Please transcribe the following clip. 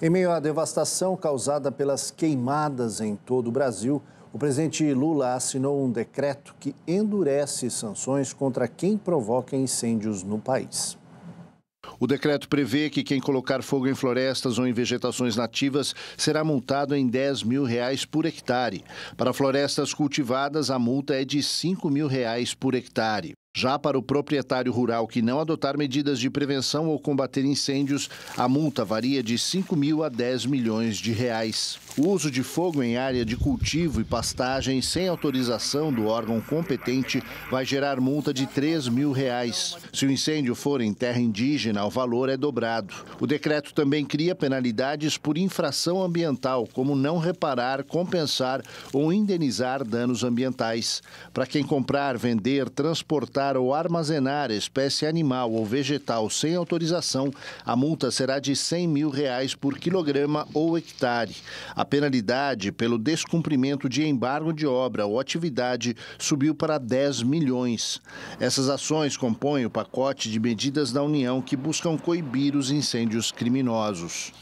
Em meio à devastação causada pelas queimadas em todo o Brasil, o presidente Lula assinou um decreto que endurece sanções contra quem provoca incêndios no país. O decreto prevê que quem colocar fogo em florestas ou em vegetações nativas será multado em 10 mil reais por hectare. Para florestas cultivadas, a multa é de 5 mil reais por hectare. Já para o proprietário rural que não adotar medidas de prevenção ou combater incêndios, a multa varia de 5 mil a 10 milhões de reais. O uso de fogo em área de cultivo e pastagem sem autorização do órgão competente vai gerar multa de 3 mil reais. Se o incêndio for em terra indígena, o valor é dobrado. O decreto também cria penalidades por infração ambiental, como não reparar, compensar ou indenizar danos ambientais. Para quem comprar, vender, transportar, comprar ou armazenar espécie animal ou vegetal sem autorização, a multa será de R$ 100 mil reais por quilograma ou hectare. A penalidade pelo descumprimento de embargo de obra ou atividade subiu para 10 milhões. Essas ações compõem o pacote de medidas da União que buscam coibir os incêndios criminosos.